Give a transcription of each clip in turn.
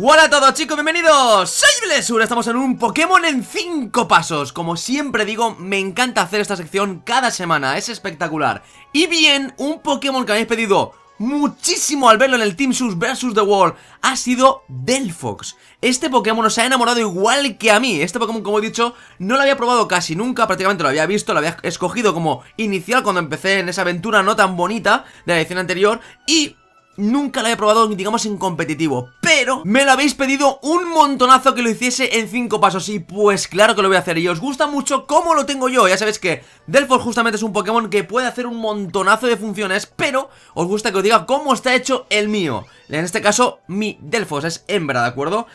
Hola a todos chicos, bienvenidos Soy Blesur, estamos en un Pokémon en 5 pasos Como siempre digo, me encanta hacer esta sección cada semana, es espectacular Y bien, un Pokémon que me habéis pedido muchísimo al verlo en el Team Sus vs The World ha sido Delphox. Este Pokémon nos ha enamorado igual que a mí. Este Pokémon, como he dicho, no lo había probado casi nunca, prácticamente lo había visto, lo había escogido como inicial cuando empecé en esa aventura no tan bonita de la edición anterior y nunca lo he probado, digamos, en competitivo Pero me lo habéis pedido un montonazo que lo hiciese en 5 pasos Y pues claro que lo voy a hacer Y os gusta mucho cómo lo tengo yo Ya sabéis que Delfos justamente es un Pokémon que puede hacer un montonazo de funciones Pero os gusta que os diga cómo está hecho el mío En este caso, mi Delfos es hembra, ¿de acuerdo?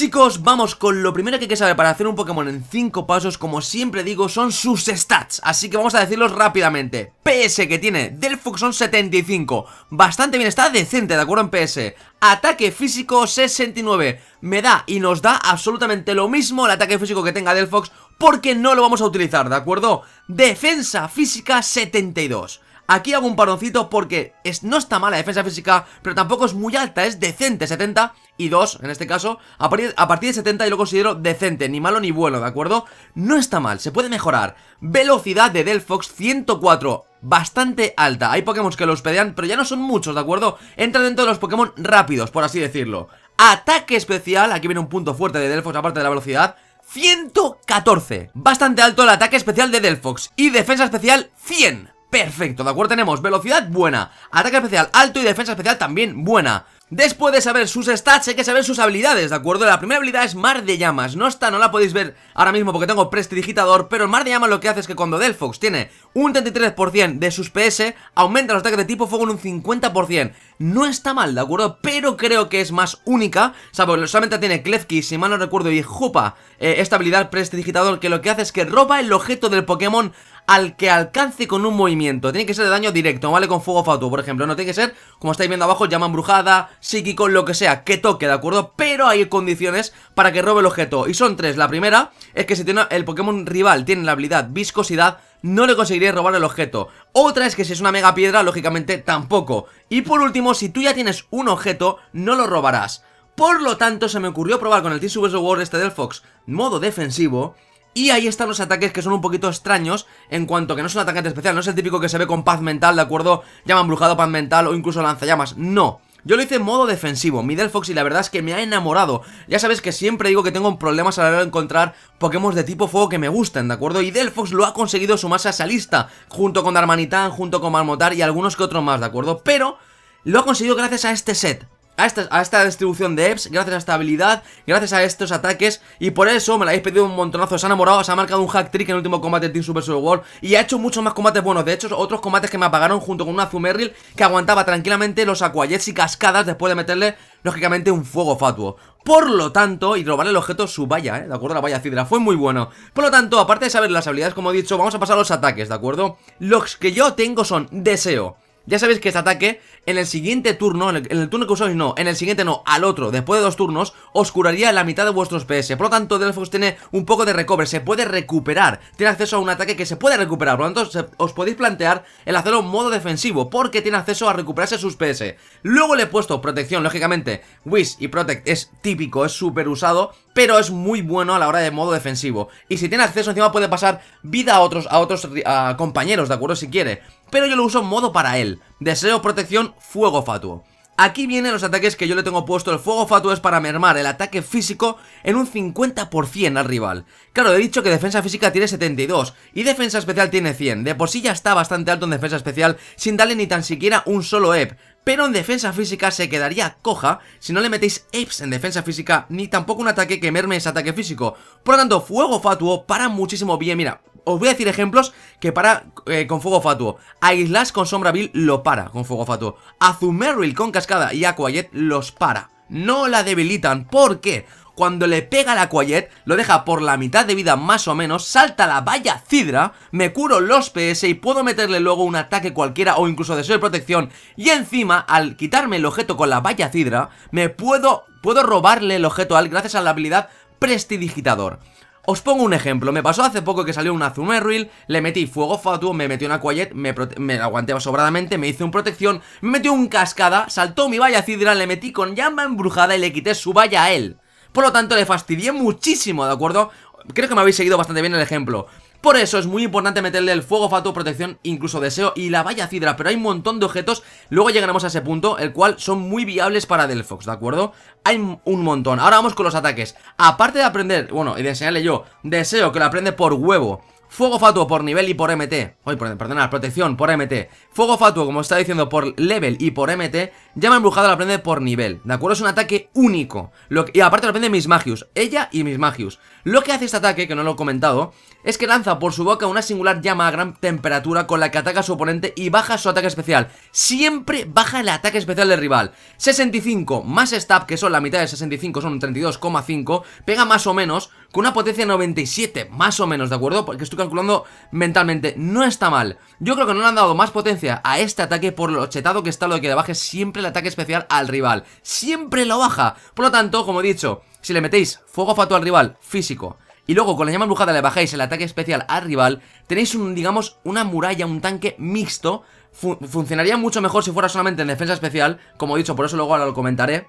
Chicos, vamos con lo primero que hay que saber para hacer un Pokémon en 5 pasos, como siempre digo, son sus stats, así que vamos a decirlos rápidamente. PS que tiene Delfox son 75, bastante bien, está decente, de acuerdo en PS. Ataque físico 69, me da y nos da absolutamente lo mismo el ataque físico que tenga Delphox porque no lo vamos a utilizar, ¿de acuerdo? Defensa física 72. Aquí hago un paroncito porque es, no está mala defensa física, pero tampoco es muy alta, es decente, 70 y 2 en este caso. A partir, de 70 yo lo considero decente, ni malo ni bueno, ¿de acuerdo? No está mal, se puede mejorar. Velocidad de Delphox 104, bastante alta. Hay Pokémon que lo hospedean, pero ya no son muchos, ¿de acuerdo? Entran dentro de los Pokémon rápidos, por así decirlo. Ataque especial, aquí viene un punto fuerte de Delphox aparte de la velocidad. 114, bastante alto el ataque especial de Delphox y defensa especial 100 perfecto, ¿de acuerdo? Tenemos velocidad buena, ataque especial alto y defensa especial también buena Después de saber sus stats hay que saber sus habilidades, ¿de acuerdo? La primera habilidad es Mar de Llamas, no está, no la podéis ver ahora mismo porque tengo prestidigitador Pero el Mar de Llamas lo que hace es que cuando Delfox tiene un 33% de sus PS Aumenta los ataques de tipo fuego en un 50% No está mal, ¿de acuerdo? Pero creo que es más única, o solamente tiene Klefki, si mal no recuerdo, y Jupa eh, Esta habilidad prestidigitador que lo que hace es que roba el objeto del Pokémon al que alcance con un movimiento. Tiene que ser de daño directo, ¿vale? Con fuego fatuo, por ejemplo. No tiene que ser, como estáis viendo abajo, llama embrujada, psíquico, lo que sea, que toque, ¿de acuerdo? Pero hay condiciones para que robe el objeto. Y son tres. La primera es que si tiene el Pokémon rival tiene la habilidad viscosidad, no le conseguiría robar el objeto. Otra es que si es una mega piedra, lógicamente tampoco. Y por último, si tú ya tienes un objeto, no lo robarás. Por lo tanto, se me ocurrió probar con el Team Super World este del Fox modo defensivo y ahí están los ataques que son un poquito extraños en cuanto que no es un ataque especial, no es el típico que se ve con paz mental, ¿de acuerdo? Llama embrujado, paz mental o incluso lanzallamas, no. Yo lo hice en modo defensivo, mi fox y la verdad es que me ha enamorado. Ya sabes que siempre digo que tengo problemas a la hora de encontrar Pokémon de tipo fuego que me gusten, ¿de acuerdo? Y fox lo ha conseguido sumarse a esa lista, junto con Darmanitan, junto con Malmotar y algunos que otros más, ¿de acuerdo? Pero lo ha conseguido gracias a este set a esta, distribución de EPS, gracias a esta habilidad, gracias a estos ataques. Y por eso me la habéis pedido un montonazo. Se ha enamorado, se ha marcado un hack trick en el último combate de Team Super Super World. Y ha hecho muchos más combates buenos. De hecho, otros combates que me apagaron junto con una Zumerril que aguantaba tranquilamente los Aquajets y cascadas después de meterle, lógicamente, un fuego fatuo. Por lo tanto, y robarle el objeto su valla, ¿eh? ¿De acuerdo? La valla Cidra, fue muy bueno Por lo tanto, aparte de saber las habilidades, como he dicho, vamos a pasar a los ataques, ¿de acuerdo? Los que yo tengo son Deseo ya sabéis que este ataque, en el siguiente turno, en el, turno que usáis no, en el siguiente no, al otro, después de dos turnos, os curaría la mitad de vuestros PS. Por lo tanto, Delphos tiene un poco de recobre, se puede recuperar, tiene acceso a un ataque que se puede recuperar. Por lo tanto, os podéis plantear el hacerlo en modo defensivo, porque tiene acceso a recuperarse sus PS. Luego le he puesto protección, lógicamente, Wish y Protect es típico, es súper usado, pero es muy bueno a la hora de modo defensivo. Y si tiene acceso encima puede pasar vida a otros, a otros compañeros, ¿de acuerdo? Si quiere. Pero yo lo uso en modo para él. Deseo, protección, fuego fatuo. Aquí vienen los ataques que yo le tengo puesto. El fuego fatuo es para mermar el ataque físico en un 50% al rival. Claro, he dicho que defensa física tiene 72 y defensa especial tiene 100. De por sí ya está bastante alto en defensa especial sin darle ni tan siquiera un solo EP pero en defensa física se quedaría coja si no le metéis apes en defensa física, ni tampoco un ataque que merme ese ataque físico. Por lo tanto, fuego fatuo para muchísimo bien, mira, os voy a decir ejemplos que para eh, con fuego fatuo. A con sombra Bill lo para con fuego fatuo. A con cascada y Aquayet los para. No la debilitan, ¿por qué? Cuando le pega la Quiet, lo deja por la mitad de vida más o menos, salta la valla Cidra, me curo los PS y puedo meterle luego un ataque cualquiera o incluso de de protección. Y encima, al quitarme el objeto con la valla Cidra, me puedo, puedo robarle el objeto al, gracias a la habilidad Prestidigitador. Os pongo un ejemplo, me pasó hace poco que salió un Azumarill, le metí fuego fatuo, me metió una Quiet, me, me aguanté sobradamente, me hice un protección, me metió un cascada, saltó mi valla Cidra, le metí con llama embrujada y le quité su valla a él. Por lo tanto, le fastidié muchísimo, ¿de acuerdo? Creo que me habéis seguido bastante bien el ejemplo. Por eso es muy importante meterle el fuego, fatuo, protección, incluso deseo y la valla cidra, pero hay un montón de objetos, luego llegaremos a ese punto, el cual son muy viables para Delfox, ¿de acuerdo? Hay un montón. Ahora vamos con los ataques. Aparte de aprender, bueno, y de enseñarle yo, deseo que lo aprende por huevo Fuego fatuo por nivel y por MT Oye, perdona, protección por MT Fuego fatuo, como está diciendo, por level y por MT Llama embrujada la prende por nivel ¿De acuerdo? Es un ataque único Y aparte la prende mis magius Ella y mis magius Lo que hace este ataque, que no lo he comentado Es que lanza por su boca una singular llama a gran temperatura Con la que ataca a su oponente y baja su ataque especial Siempre baja el ataque especial del rival 65 más stab, que son la mitad de 65, son 32,5 Pega más o menos con una potencia de 97, más o menos, ¿de acuerdo? Porque estoy calculando mentalmente, no está mal. Yo creo que no le han dado más potencia a este ataque por lo chetado que está lo de que le baje siempre el ataque especial al rival. Siempre lo baja. Por lo tanto, como he dicho, si le metéis fuego fatuo al rival físico y luego con la llama embrujada le bajáis el ataque especial al rival, tenéis un, digamos, una muralla, un tanque mixto. funcionaría mucho mejor si fuera solamente en defensa especial, como he dicho, por eso luego ahora lo comentaré.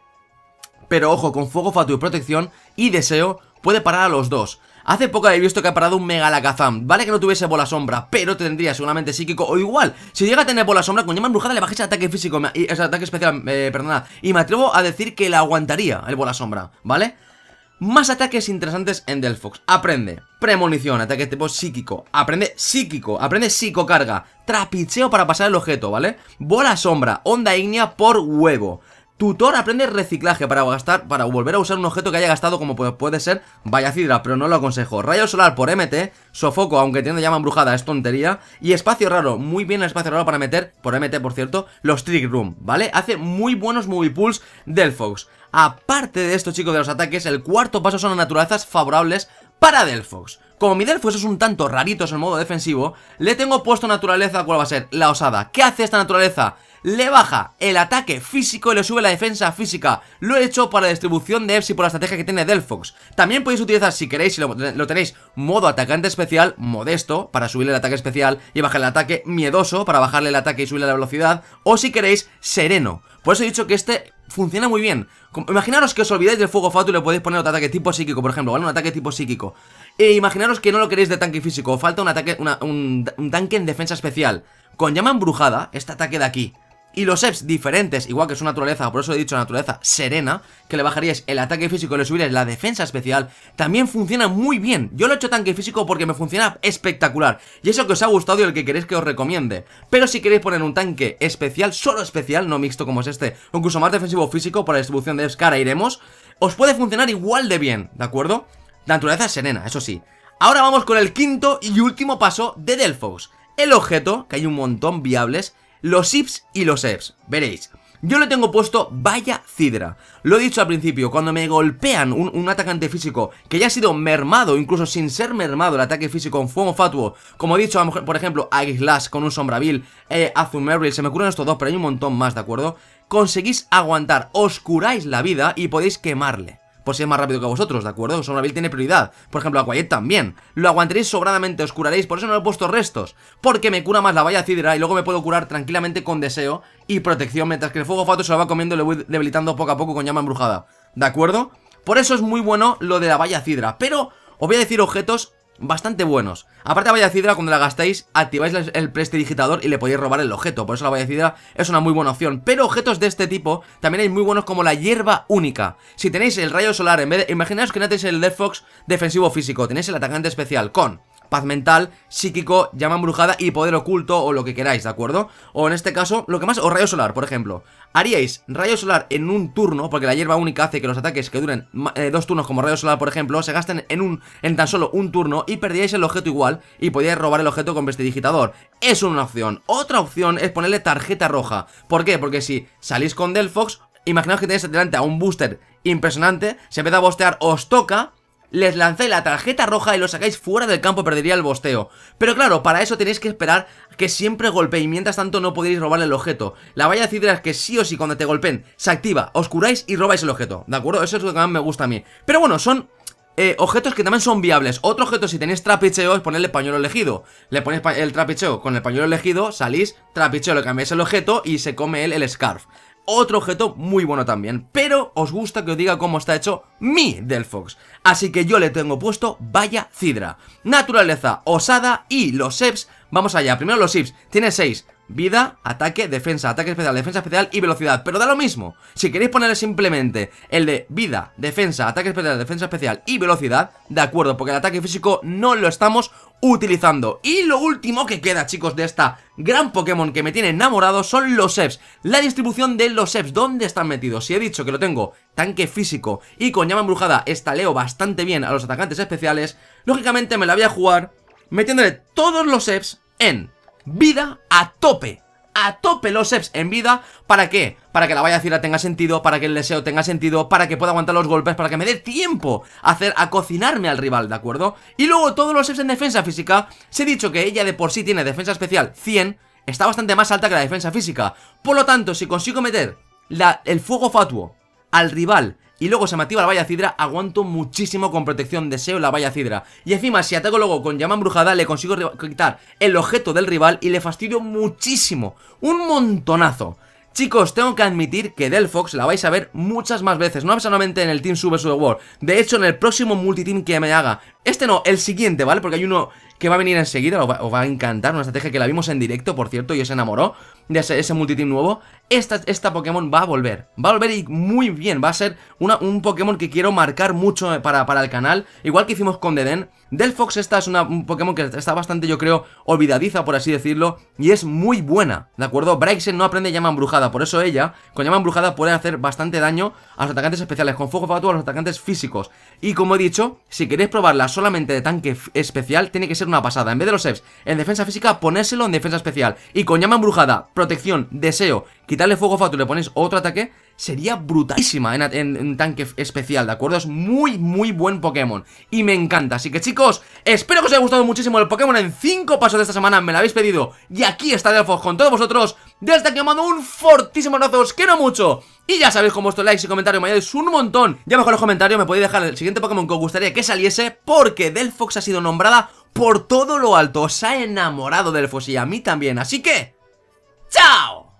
Pero ojo, con fuego, fatu y protección y deseo, puede parar a los dos. Hace poco he visto que ha parado un Mega Megalakazam Vale que no tuviese bola sombra, pero tendría seguramente psíquico O igual, si llega a tener bola sombra Con llama embrujada le el ataque físico y, ataque especial, eh, Y me atrevo a decir que la aguantaría el bola sombra, ¿vale? Más ataques interesantes en Delphox Aprende premonición, ataque tipo psíquico Aprende psíquico, aprende psicocarga Trapicheo para pasar el objeto, ¿vale? Bola sombra, onda ignia por huevo Tutor aprende reciclaje para gastar, para volver a usar un objeto que haya gastado como puede ser Vallacidra, pero no lo aconsejo. Rayo solar por MT, sofoco, aunque tiene llama embrujada, es tontería. Y espacio raro, muy bien el espacio raro para meter, por MT por cierto, los Trick Room, ¿vale? Hace muy buenos movie pulls del Fox. Aparte de esto, chicos, de los ataques, el cuarto paso son las naturalezas favorables para Delfox. Como mi Delfox es un tanto rarito en modo defensivo, le tengo puesto naturaleza, ¿cuál va a ser? La osada. ¿Qué hace esta naturaleza? le baja el ataque físico y le sube la defensa física. Lo he hecho para distribución de EPSI por la estrategia que tiene Delfox También podéis utilizar, si queréis, si lo, tenéis, modo atacante especial, modesto, para subirle el ataque especial y bajar el ataque miedoso, para bajarle el ataque y subirle la velocidad. O si queréis, sereno. Por eso he dicho que este funciona muy bien. Imaginaros que os olvidáis del fuego fato y le podéis poner otro ataque tipo psíquico, por ejemplo, ¿vale? Un ataque tipo psíquico. E imaginaros que no lo queréis de tanque físico, falta un ataque, un, tanque en defensa especial. Con llama embrujada, este ataque de aquí, y los EPS diferentes, igual que su naturaleza, por eso he dicho naturaleza serena, que le bajarías el ataque físico y le subirías la defensa especial, también funciona muy bien. Yo lo he hecho tanque físico porque me funciona espectacular. Y eso que os ha gustado y el que queréis que os recomiende. Pero si queréis poner un tanque especial, solo especial, no mixto como es este, incluso más defensivo físico para la distribución de EPS cara iremos, os puede funcionar igual de bien, ¿de acuerdo? naturaleza serena, eso sí. Ahora vamos con el quinto y último paso de Delfos El objeto, que hay un montón viables, los ifs y los EPS, veréis. Yo le tengo puesto vaya cidra. Lo he dicho al principio, cuando me golpean un, atacante físico que ya ha sido mermado, incluso sin ser mermado el ataque físico en fuego fatuo, como he dicho, por ejemplo, a con un Sombravil, eh, Azumarill, se me curan estos dos, pero hay un montón más, ¿de acuerdo? Conseguís aguantar, os curáis la vida y podéis quemarle si es más rápido que vosotros, ¿de acuerdo? Somerville tiene prioridad, por ejemplo, Aquayet también Lo aguantaréis sobradamente, os curaréis, por eso no he puesto restos Porque me cura más la valla Cidra y luego me puedo curar tranquilamente con deseo y protección Mientras que el fuego fato se lo va comiendo y lo voy debilitando poco a poco con llama embrujada ¿De acuerdo? Por eso es muy bueno lo de la valla Cidra Pero os voy a decir objetos bastante buenos. Aparte la Cidra cuando la gastáis, activáis el prestidigitador y le podéis robar el objeto. Por eso la Cidra es una muy buena opción. Pero objetos de este tipo también hay muy buenos como la hierba única. Si tenéis el rayo solar, en vez de, imaginaos que no tenéis el Death Fox defensivo físico, tenéis el atacante especial con paz mental, psíquico, llama embrujada y poder oculto o lo que queráis, ¿de acuerdo? O en este caso, lo que más, o rayo solar, por ejemplo. Haríais rayo solar en un turno, porque la hierba única hace que los ataques que duren eh, dos turnos como rayo solar, por ejemplo, se gasten en, un, en tan solo un turno y perdíais el objeto igual y podíais robar el objeto con vestidigitador. Es una opción. Otra opción es ponerle tarjeta roja. ¿Por qué? Porque si salís con Delphox, imaginaos que tenéis delante a un booster impresionante, se empieza a bostear, os toca les lancé la tarjeta roja y lo sacáis fuera del campo, perdería el bosteo. Pero claro, para eso tenéis que esperar que siempre golpeéis mientras tanto no podéis robar el objeto. La valla de es que sí o sí cuando te golpeen se activa, os curáis y robáis el objeto, ¿de acuerdo? Eso es lo que más me gusta a mí. Pero bueno, son eh, objetos que también son viables. Otro objeto, si tenéis trapicheo, es ponerle pañuelo elegido. Le ponéis el trapicheo con el pañuelo elegido, salís, trapicheo, le cambiáis el objeto y se come él el scarf otro objeto muy bueno también. Pero os gusta que os diga cómo está hecho mi fox, Así que yo le tengo puesto Vaya Cidra. Naturaleza osada y los SEPs. Vamos allá, primero los SIPs. Tiene 6. Vida, ataque, defensa, ataque especial, defensa especial y velocidad Pero da lo mismo Si queréis ponerle simplemente el de vida, defensa, ataque especial, defensa especial y velocidad De acuerdo, porque el ataque físico no lo estamos utilizando. Y lo último que queda, chicos, de esta gran Pokémon que me tiene enamorado son los EVs. La distribución de los EVs, ¿dónde están metidos? Si he dicho que lo tengo tanque físico y con llama embrujada estaleo bastante bien a los atacantes especiales, lógicamente me la voy a jugar metiéndole todos los EVs en vida a tope a tope los EPS en vida ¿Para qué? Para que la valla cera tenga sentido Para que el deseo tenga sentido Para que pueda aguantar los golpes Para que me dé tiempo a, hacer, a cocinarme al rival, ¿de acuerdo? Y luego todos los EPS en defensa física Se ha dicho que ella de por sí tiene defensa especial 100 Está bastante más alta que la defensa física Por lo tanto, si consigo meter el fuego fatuo al rival y luego se me activa la valla cidra, aguanto muchísimo con protección deseo la valla cidra. Y encima, si ataco luego con llama embrujada, le consigo quitar el objeto del rival y le fastidio muchísimo. Un montonazo. Chicos, tengo que admitir que Del la vais a ver muchas más veces, no solamente en el Team Super Super World, de hecho en el próximo multiteam que me haga. Este no, el siguiente, ¿vale? Porque hay uno que va a venir enseguida, os va, a encantar, una estrategia que la vimos en directo, por cierto, y os enamoró de ese, ese multiteam nuevo. Esta, esta Pokémon va a volver, va a volver y muy bien, va a ser una, un Pokémon que quiero marcar mucho para, para el canal, igual que hicimos con Deden Delphox esta es una, un Pokémon que está bastante, yo creo, olvidadiza, por así decirlo, y es muy buena, ¿de acuerdo? Braixen no aprende llama embrujada, por eso ella, con llama embrujada, puede hacer bastante daño a los atacantes especiales, con fuego fatuo a los atacantes físicos. Y como he dicho, si queréis probarla solamente de tanque especial, tiene que ser una pasada. En vez de los Eps en defensa física, ponérselo en defensa especial. Y con llama embrujada, protección, deseo, quitarle fuego fatuo y le ponéis otro ataque, sería brutalísima en, tanque especial, ¿de acuerdo? Es muy, muy buen Pokémon y me encanta. Así que chicos, espero que os haya gustado muchísimo el Pokémon en 5 pasos de esta semana, me lo habéis pedido. Y aquí está Delfos con todos vosotros. Desde que os mando un fortísimo abrazo, os quiero mucho. Y ya sabéis con vuestros likes y comentarios me ayudáis un montón. Ya mejor los comentarios me podéis dejar el siguiente Pokémon que os gustaría que saliese porque Delfox ha sido nombrada por todo lo alto. Os ha enamorado Delfox y a mí también. Así que... ¡Chao!